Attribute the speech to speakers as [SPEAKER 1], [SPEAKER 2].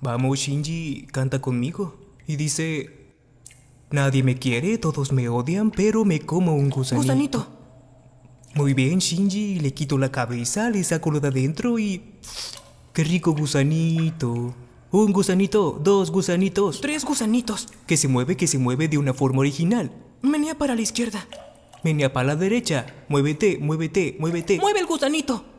[SPEAKER 1] Vamos, Shinji, canta conmigo. Y dice, nadie me quiere, todos me odian, pero me como un gusanito. Gusanito. Muy bien, Shinji, le quito la cabeza, le saco lo de adentro y... ¡Qué rico gusanito! Un gusanito, dos gusanitos. Tres gusanitos. Que se mueve, que se mueve de una forma original.
[SPEAKER 2] Venía para la izquierda.
[SPEAKER 1] Venía para la derecha. Muévete,
[SPEAKER 3] muévete, muévete.
[SPEAKER 4] Mueve el gusanito.